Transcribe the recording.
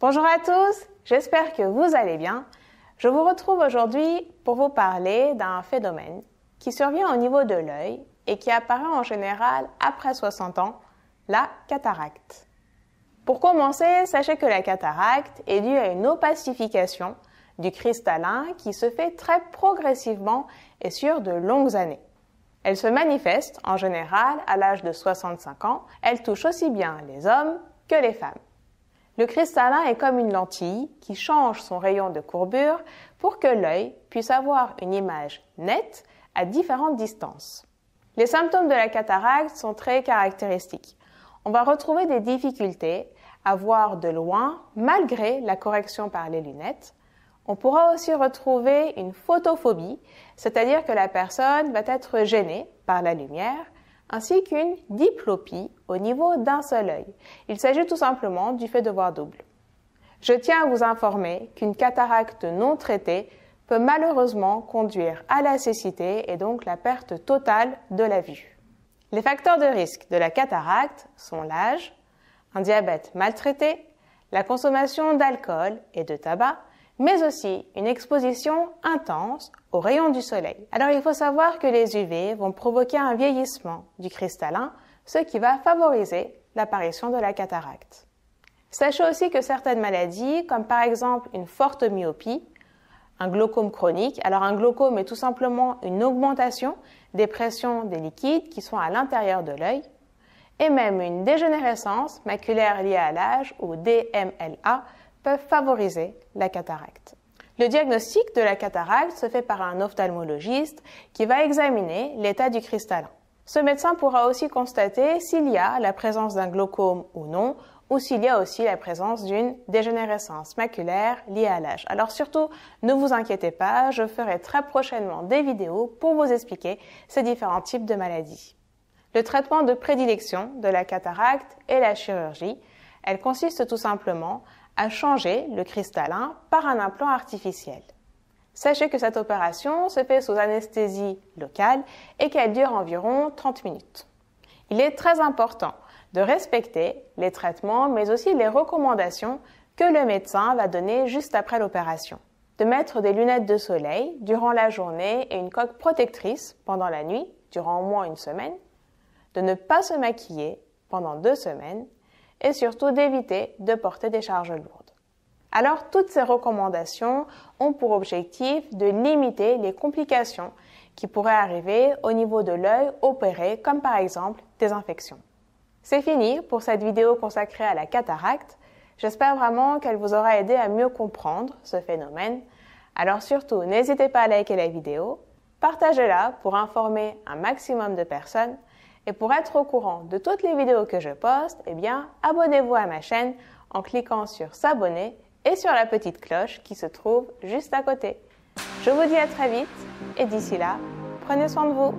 Bonjour à tous, j'espère que vous allez bien. Je vous retrouve aujourd'hui pour vous parler d'un phénomène qui survient au niveau de l'œil et qui apparaît en général après 60 ans, la cataracte. Pour commencer, sachez que la cataracte est due à une opacification du cristallin qui se fait très progressivement et sur de longues années. Elle se manifeste en général à l'âge de 65 ans, elle touche aussi bien les hommes que les femmes. Le cristallin est comme une lentille qui change son rayon de courbure pour que l'œil puisse avoir une image nette à différentes distances. Les symptômes de la cataracte sont très caractéristiques. On va retrouver des difficultés à voir de loin malgré la correction par les lunettes. On pourra aussi retrouver une photophobie, c'est-à-dire que la personne va être gênée par la lumière ainsi qu'une diplopie au niveau d'un seul œil. Il s'agit tout simplement du fait de voir double. Je tiens à vous informer qu'une cataracte non traitée peut malheureusement conduire à la cécité et donc la perte totale de la vue. Les facteurs de risque de la cataracte sont l'âge, un diabète maltraité, la consommation d'alcool et de tabac, mais aussi une exposition intense aux rayons du soleil. Alors il faut savoir que les UV vont provoquer un vieillissement du cristallin, ce qui va favoriser l'apparition de la cataracte. Sachez aussi que certaines maladies, comme par exemple une forte myopie, un glaucome chronique, alors un glaucome est tout simplement une augmentation des pressions des liquides qui sont à l'intérieur de l'œil, et même une dégénérescence maculaire liée à l'âge ou DMLA peuvent favoriser la cataracte. Le diagnostic de la cataracte se fait par un ophtalmologiste qui va examiner l'état du cristallin. Ce médecin pourra aussi constater s'il y a la présence d'un glaucome ou non, ou s'il y a aussi la présence d'une dégénérescence maculaire liée à l'âge. Alors surtout, ne vous inquiétez pas, je ferai très prochainement des vidéos pour vous expliquer ces différents types de maladies. Le traitement de prédilection de la cataracte est la chirurgie. Elle consiste tout simplement à changer le cristallin par un implant artificiel. Sachez que cette opération se fait sous anesthésie locale et qu'elle dure environ 30 minutes. Il est très important de respecter les traitements mais aussi les recommandations que le médecin va donner juste après l'opération. De mettre des lunettes de soleil durant la journée et une coque protectrice pendant la nuit durant au moins une semaine. De ne pas se maquiller pendant deux semaines et surtout d'éviter de porter des charges lourdes. Alors toutes ces recommandations ont pour objectif de limiter les complications qui pourraient arriver au niveau de l'œil opéré comme par exemple des infections. C'est fini pour cette vidéo consacrée à la cataracte. J'espère vraiment qu'elle vous aura aidé à mieux comprendre ce phénomène. Alors surtout, n'hésitez pas à liker la vidéo, partagez-la pour informer un maximum de personnes et pour être au courant de toutes les vidéos que je poste, eh bien, abonnez-vous à ma chaîne en cliquant sur s'abonner et sur la petite cloche qui se trouve juste à côté. Je vous dis à très vite et d'ici là, prenez soin de vous.